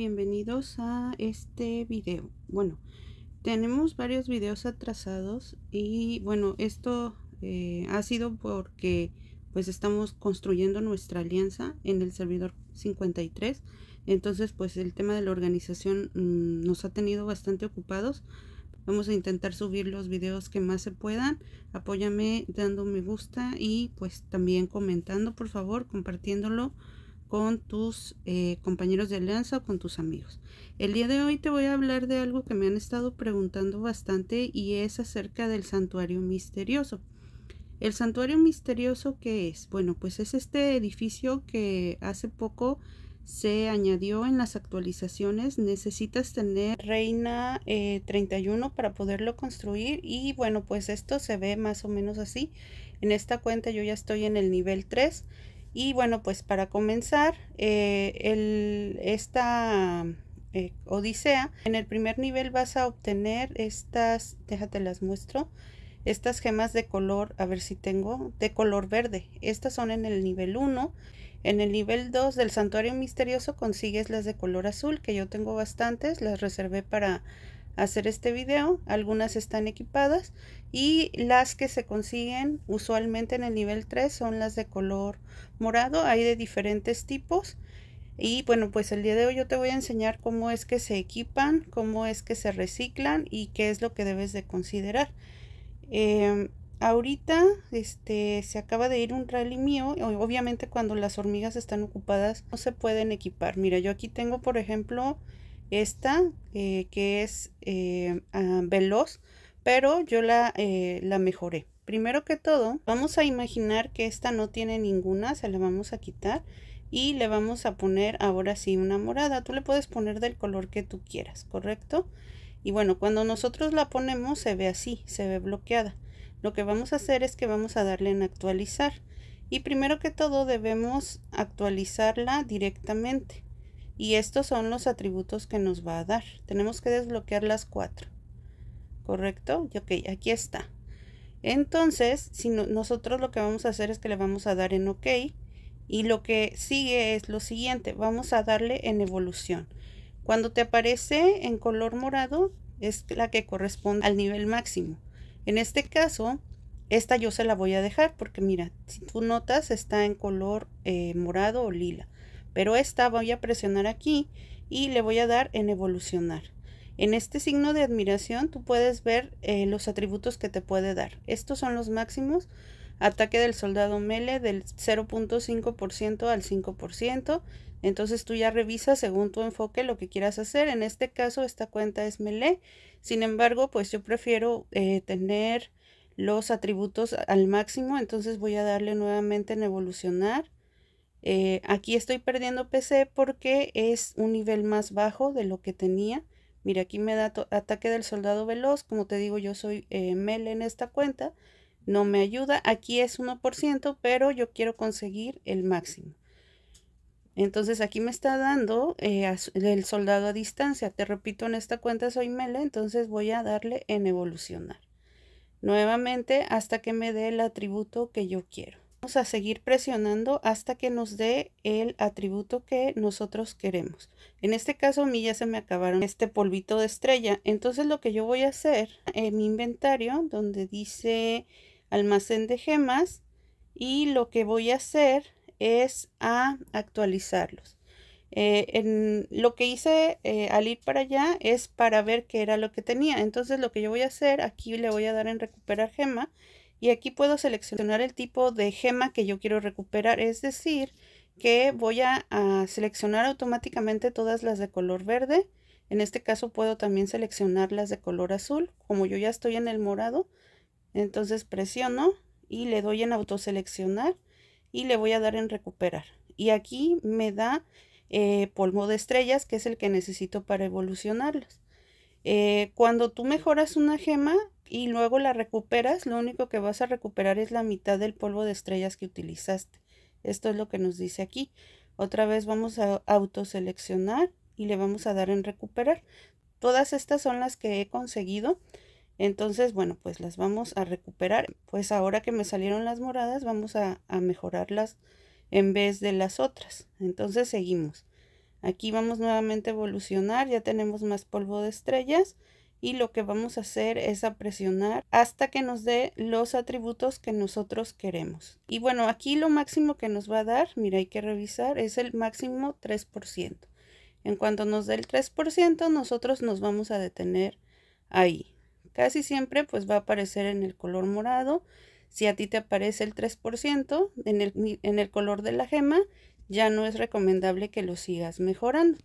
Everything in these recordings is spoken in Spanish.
bienvenidos a este video. Bueno, tenemos varios videos atrasados y bueno, esto eh, ha sido porque pues estamos construyendo nuestra alianza en el servidor 53. Entonces pues el tema de la organización mm, nos ha tenido bastante ocupados. Vamos a intentar subir los videos que más se puedan. Apóyame dando me gusta y pues también comentando por favor, compartiéndolo con tus eh, compañeros de alianza o con tus amigos. El día de hoy te voy a hablar de algo que me han estado preguntando bastante y es acerca del santuario misterioso. El santuario misterioso qué es? Bueno, pues es este edificio que hace poco se añadió en las actualizaciones. Necesitas tener Reina 31 eh, para poderlo construir y bueno, pues esto se ve más o menos así. En esta cuenta yo ya estoy en el nivel 3 y bueno, pues para comenzar, eh, el, esta eh, Odisea, en el primer nivel vas a obtener estas, déjate las muestro, estas gemas de color, a ver si tengo, de color verde. Estas son en el nivel 1. En el nivel 2 del santuario misterioso consigues las de color azul, que yo tengo bastantes, las reservé para hacer este video. Algunas están equipadas y las que se consiguen usualmente en el nivel 3 son las de color morado. Hay de diferentes tipos. Y bueno, pues el día de hoy yo te voy a enseñar cómo es que se equipan, cómo es que se reciclan y qué es lo que debes de considerar. Em, ahorita este, se acaba de ir un rally mío. Obviamente cuando las hormigas están ocupadas no se pueden equipar. Mira, yo aquí tengo por ejemplo esta eh, que es eh, ah, veloz pero yo la, eh, la mejoré primero que todo vamos a imaginar que esta no tiene ninguna se la vamos a quitar y le vamos a poner ahora sí una morada tú le puedes poner del color que tú quieras correcto y bueno cuando nosotros la ponemos se ve así se ve bloqueada lo que vamos a hacer es que vamos a darle en actualizar y primero que todo debemos actualizarla directamente y estos son los atributos que nos va a dar. Tenemos que desbloquear las cuatro. ¿Correcto? Y ok, aquí está. Entonces, si nosotros lo que vamos a hacer es que le vamos a dar en OK. Y lo que sigue es lo siguiente. Vamos a darle en evolución. Cuando te aparece en color morado, es la que corresponde al nivel máximo. En este caso, esta yo se la voy a dejar porque mira, si tú notas está en color eh, morado o lila. Pero esta voy a presionar aquí y le voy a dar en evolucionar. En este signo de admiración tú puedes ver eh, los atributos que te puede dar. Estos son los máximos. Ataque del soldado mele del 0.5% al 5%. Entonces tú ya revisas según tu enfoque lo que quieras hacer. En este caso esta cuenta es melee. Sin embargo, pues yo prefiero eh, tener los atributos al máximo. Entonces voy a darle nuevamente en evolucionar. Eh, aquí estoy perdiendo PC porque es un nivel más bajo de lo que tenía. Mira, aquí me da ataque del soldado veloz. Como te digo, yo soy eh, mele en esta cuenta. No me ayuda. Aquí es 1%, pero yo quiero conseguir el máximo. Entonces aquí me está dando eh, el soldado a distancia. Te repito, en esta cuenta soy mele, entonces voy a darle en evolucionar. Nuevamente hasta que me dé el atributo que yo quiero a seguir presionando hasta que nos dé el atributo que nosotros queremos. En este caso a mí ya se me acabaron este polvito de estrella. Entonces lo que yo voy a hacer en mi inventario donde dice almacén de gemas y lo que voy a hacer es a actualizarlos. Eh, en, lo que hice eh, al ir para allá es para ver qué era lo que tenía. Entonces lo que yo voy a hacer, aquí le voy a dar en recuperar gema y aquí puedo seleccionar el tipo de gema que yo quiero recuperar, es decir, que voy a, seleccionar automáticamente todas las de color verde. En este caso puedo también seleccionar las de color azul. Como yo ya estoy en el morado, entonces presiono y le doy en autoseleccionar y le voy a dar en recuperar. Y aquí me da eh, polvo de estrellas, que es el que necesito para evolucionarlos. Eh, cuando tú mejoras una gema, y luego la recuperas, lo único que vas a recuperar es la mitad del polvo de estrellas que utilizaste. Esto es lo que nos dice aquí. Otra vez vamos a autoseleccionar y le vamos a dar en recuperar. Todas estas son las que he conseguido. Entonces, bueno, pues las vamos a recuperar. Pues ahora que me salieron las moradas, vamos a, a mejorarlas en vez de las otras. Entonces seguimos. Aquí vamos nuevamente a evolucionar. Ya tenemos más polvo de estrellas y lo que vamos a hacer es a presionar hasta que nos dé los atributos que nosotros queremos. Y bueno, aquí lo máximo que nos va a dar, mira, hay que revisar, es el máximo 3%. En cuanto nos dé el 3%, nosotros nos vamos a detener ahí. Casi siempre pues va a aparecer en el color morado. Si a ti te aparece el 3% en el, en el color de la gema, ya no es recomendable que lo sigas mejorando.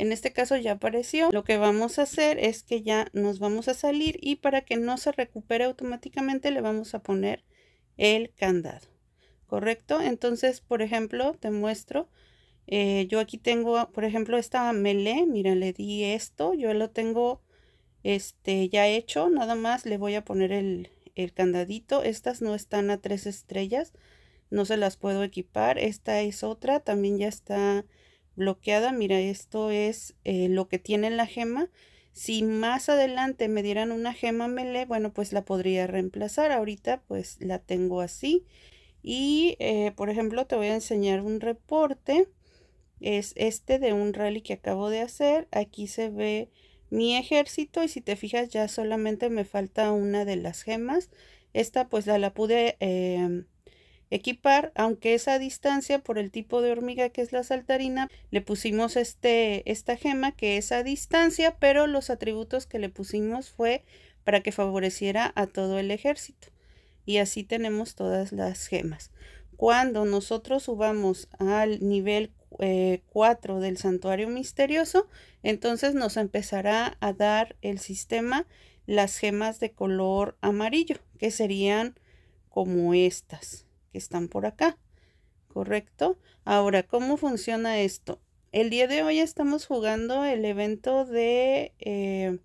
En este caso ya apareció. Lo que vamos a hacer es que ya nos vamos a salir y para que no se recupere automáticamente le vamos a poner el candado. ¿Correcto? Entonces, por ejemplo, te muestro. Eh, yo aquí tengo, por ejemplo, esta mele. Mira, le di esto. Yo lo tengo este, ya hecho. Nada más le voy a poner el, el candadito. Estas no están a tres estrellas. No se las puedo equipar. Esta es otra. También ya está bloqueada, mira, esto es eh, lo que tiene la gema. Si más adelante me dieran una gema melee, bueno, pues la podría reemplazar. Ahorita pues la tengo así. Y eh, por ejemplo, te voy a enseñar un reporte. Es este de un rally que acabo de hacer. Aquí se ve mi ejército y si te fijas ya solamente me falta una de las gemas. Esta pues la, la pude em, equipar, aunque esa distancia por el tipo de hormiga que es la saltarina, le pusimos este, esta gema que es a distancia, pero los atributos que le pusimos fue para que favoreciera a todo el ejército. Y así tenemos todas las gemas. Cuando nosotros subamos al nivel 4 eh, del santuario misterioso, entonces nos empezará a dar el sistema las gemas de color amarillo, que serían como estas que están por acá. ¿Correcto? Ahora, ¿cómo funciona esto? El día de hoy estamos jugando el evento de eh,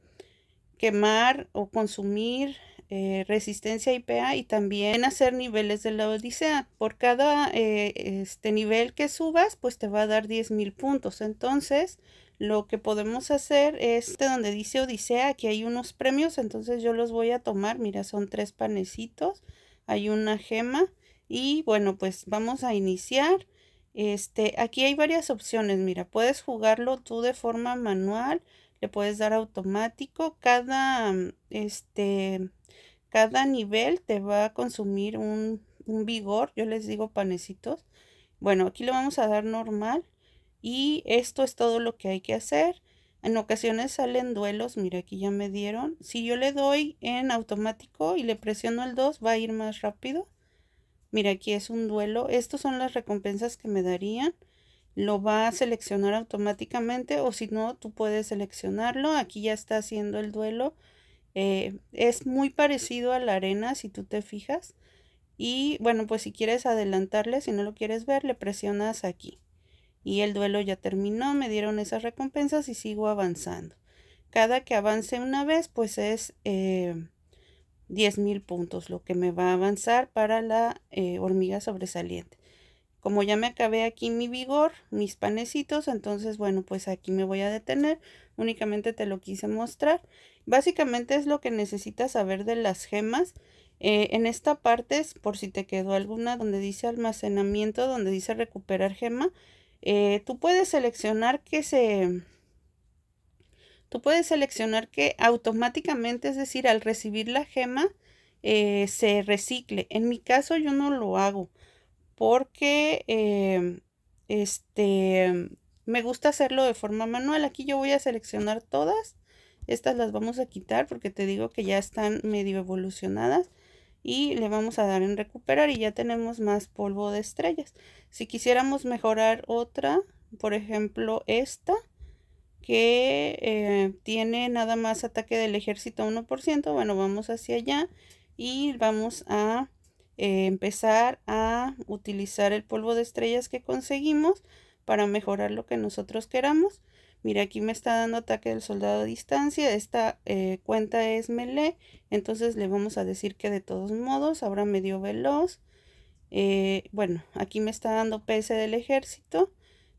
quemar o consumir eh, resistencia IPA y también hacer niveles de la Odisea. Por cada eh, este nivel que subas, pues te va a dar 10.000 puntos. Entonces, lo que podemos hacer es este donde dice Odisea, aquí hay unos premios, entonces yo los voy a tomar. Mira, son tres panecitos, hay una gema y bueno, pues vamos a iniciar. Este, aquí hay varias opciones, mira, puedes jugarlo tú de forma manual, le puedes dar automático, cada, mm, este, cada nivel te va a consumir un, vigor, yo les digo panecitos. Bueno, aquí lo vamos a dar normal y esto es todo lo que hay que hacer. En ocasiones salen duelos, mira aquí ya me dieron. Si yo le doy en automático y le presiono el 2 va a ir más rápido. Mira, aquí es un duelo. Estas son las recompensas que me darían. Lo va a seleccionar automáticamente o si no, tú puedes seleccionarlo. Aquí ya está haciendo el duelo. Eh, es muy parecido a la arena si tú te fijas. Y bueno, pues si quieres adelantarle, si no lo quieres ver, le presionas aquí. Y el duelo ya terminó, me dieron esas recompensas y sigo avanzando. Cada que avance una vez, pues es... Eh, 10.000 puntos, lo que me va a avanzar para la eh, hormiga sobresaliente. Como ya me acabé aquí mi vigor, mis panecitos, entonces bueno, pues aquí me voy a detener. Únicamente te lo quise mostrar. Básicamente es lo que necesitas saber de las gemas. Eh, en esta parte, es por si te quedó alguna donde dice almacenamiento, donde dice recuperar gema, eh, tú puedes seleccionar que se tú puedes seleccionar que automáticamente, es decir, al recibir la gema, eh, se recicle. En mi caso yo no lo hago porque eh, este, me gusta hacerlo de forma manual. Aquí yo voy a seleccionar todas. Estas las vamos a quitar porque te digo que ya están medio evolucionadas. Y le vamos a dar en recuperar y ya tenemos más polvo de estrellas. Si quisiéramos mejorar otra, por ejemplo esta, que eh, tiene nada más ataque del ejército 1%. Bueno, vamos hacia allá y vamos a eh, empezar a utilizar el polvo de estrellas que conseguimos para mejorar lo que nosotros queramos. Mira, aquí me está dando ataque del soldado a distancia. Esta eh, cuenta es melee. Entonces le vamos a decir que de todos modos, ahora medio veloz. bueno, aquí me está dando PS del ejército.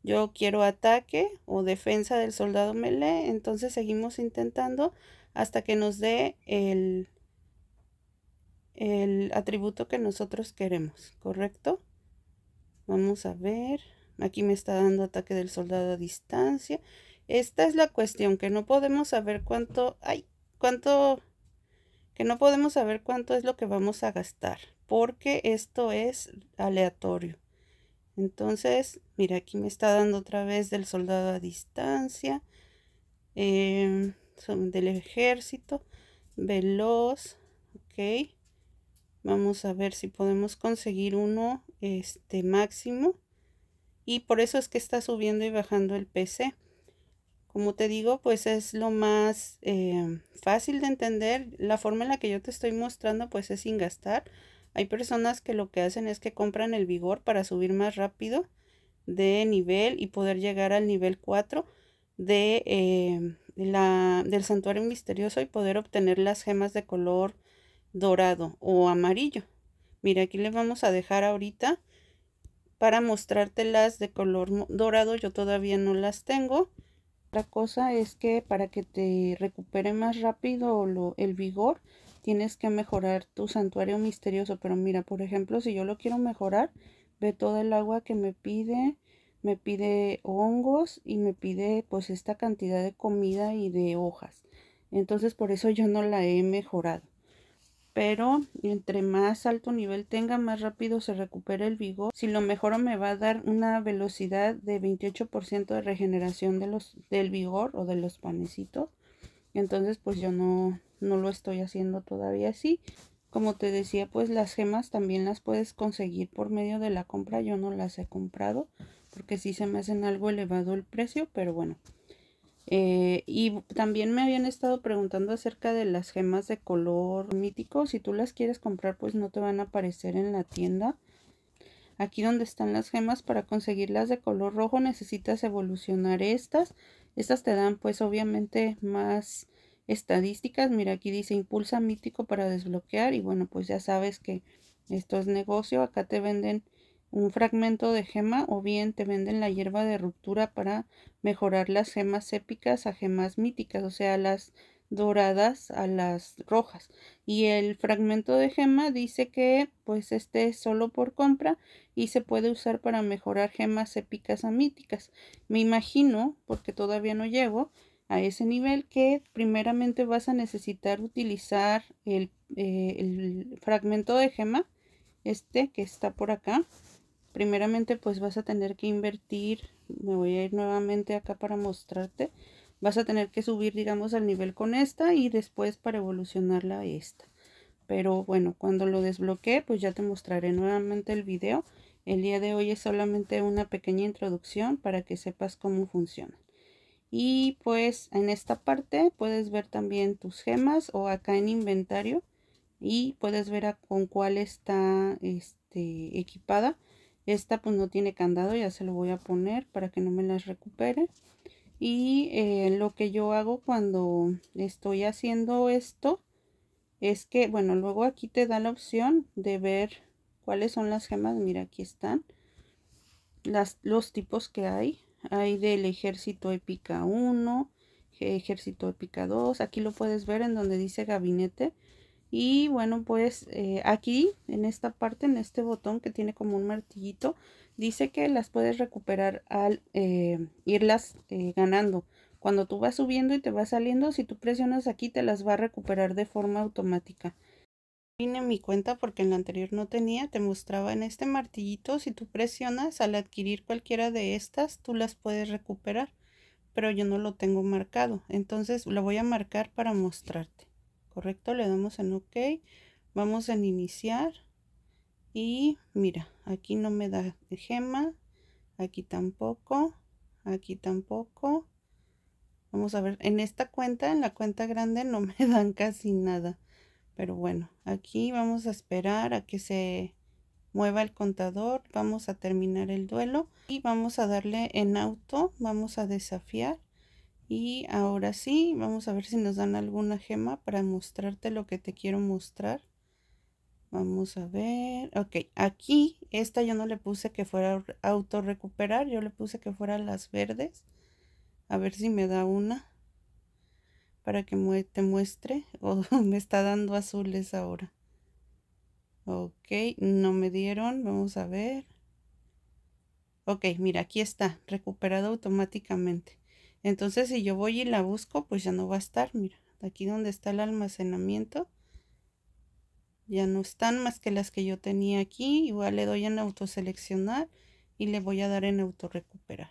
Yo quiero ataque o defensa del soldado melee. Entonces seguimos intentando hasta que nos dé el, el atributo que nosotros queremos, ¿correcto? Vamos a ver. Aquí me está dando ataque del soldado a distancia. Esta es la cuestión, que no podemos saber cuánto... ¡Ay! ¿Cuánto? Que no podemos saber cuánto es lo que vamos a gastar, porque esto es aleatorio. Entonces, mira, aquí me está dando otra vez del soldado a distancia, em, del ejército, veloz, ok. Vamos a ver si podemos conseguir uno este máximo. Y por eso es que está subiendo y bajando el PC. Como te digo, pues es lo más em, fácil de entender. La forma en la que yo te estoy mostrando, pues es sin gastar. Hay personas que lo que hacen es que compran el vigor para subir más rápido de nivel y poder llegar al nivel 4 de, eh, la, del santuario misterioso y poder obtener las gemas de color dorado o amarillo. Mira, aquí les vamos a dejar ahorita para mostrártelas de color dorado. Yo todavía no las tengo. La cosa es que para que te recupere más rápido el vigor, tienes que mejorar tu santuario misterioso. Pero mira, por ejemplo, si yo lo quiero mejorar, ve todo el agua que me pide, me pide hongos y me pide pues esta cantidad de comida y de hojas. Entonces por eso yo no la he mejorado. Pero entre más alto nivel tenga, más rápido se recupera el vigor. Si lo mejoro me va a dar una velocidad de 28% de regeneración de los, del vigor o de los panecitos entonces pues yo no, no lo estoy haciendo todavía así como te decía pues las gemas también las puedes conseguir por medio de la compra yo no las he comprado porque sí se me hacen algo elevado el precio pero bueno eh, y también me habían estado preguntando acerca de las gemas de color mítico si tú las quieres comprar pues no te van a aparecer en la tienda aquí donde están las gemas para conseguirlas de color rojo necesitas evolucionar estas estas te dan pues obviamente más estadísticas. Mira, aquí dice impulsa mítico para desbloquear y bueno, pues ya sabes que esto es negocio. Acá te venden un fragmento de gema o bien te venden la hierba de ruptura para mejorar las gemas épicas a gemas míticas, o sea, las doradas a las rojas y el fragmento de gema dice que pues este es solo por compra y se puede usar para mejorar gemas épicas a míticas me imagino porque todavía no llego a ese nivel que primeramente vas a necesitar utilizar el, eh, el fragmento de gema este que está por acá primeramente pues vas a tener que invertir me voy a ir nuevamente acá para mostrarte vas a tener que subir digamos al nivel con esta y después para evolucionarla esta pero bueno cuando lo desbloquee pues ya te mostraré nuevamente el video el día de hoy es solamente una pequeña introducción para que sepas cómo funciona y pues en esta parte puedes ver también tus gemas o acá en inventario y puedes ver con cuál está este, equipada esta pues no tiene candado ya se lo voy a poner para que no me las recupere y eh, lo que yo hago cuando estoy haciendo esto es que bueno luego aquí te da la opción de ver cuáles son las gemas mira aquí están las, los tipos que hay hay del ejército épica 1 e, ejército épica 2 aquí lo puedes ver en donde dice gabinete y bueno pues eh, aquí en esta parte en este botón que tiene como un martillito Dice que las puedes recuperar al eh, irlas eh, ganando. Cuando tú vas subiendo y te vas saliendo, si tú presionas aquí te las va a recuperar de forma automática. Vine mi cuenta porque en la anterior no tenía, te mostraba en este martillito, si tú presionas al adquirir cualquiera de estas, tú las puedes recuperar, pero yo no lo tengo marcado, entonces lo voy a marcar para mostrarte, ¿correcto? Le damos en OK, vamos en iniciar, y mira aquí no me da gema aquí tampoco aquí tampoco vamos a ver en esta cuenta en la cuenta grande no me dan casi nada pero bueno aquí vamos a esperar a que se mueva el contador vamos a terminar el duelo y vamos a darle en auto vamos a desafiar y ahora sí vamos a ver si nos dan alguna gema para mostrarte lo que te quiero mostrar Vamos a ver. Ok, aquí esta yo no le puse que fuera auto recuperar, Yo le puse que fuera las verdes. A ver si me da una. Para que te muestre. O me está dando azules ahora. Ok, no me dieron. Vamos a ver. Ok, mira, aquí está. Recuperado automáticamente. Entonces si yo voy y la busco, pues ya no va a estar. Mira, aquí donde está el almacenamiento ya no están más que las que yo tenía aquí igual le doy en seleccionar y le voy a dar en recuperar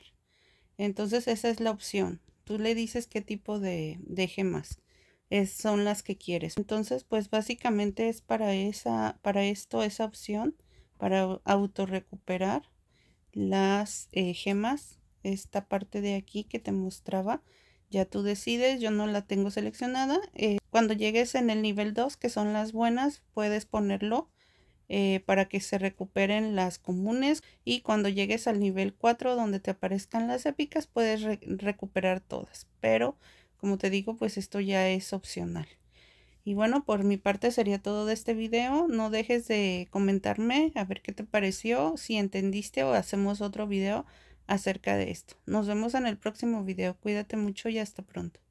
entonces esa es la opción tú le dices qué tipo de, gemas es, son las que quieres entonces pues básicamente es para esa para esto esa opción para auto recuperar las eh, gemas esta parte de aquí que te mostraba ya tú decides yo no la tengo seleccionada eh, cuando llegues en el nivel 2, que son las buenas, puedes ponerlo eh, para que se recuperen las comunes. Y cuando llegues al nivel 4, donde te aparezcan las épicas, puedes recuperar todas. Pero, como te digo, pues esto ya es opcional. Y bueno, por mi parte sería todo de este video. No dejes de comentarme a ver qué te pareció, si entendiste o hacemos otro video acerca de esto. Nos vemos en el próximo video. Cuídate mucho y hasta pronto.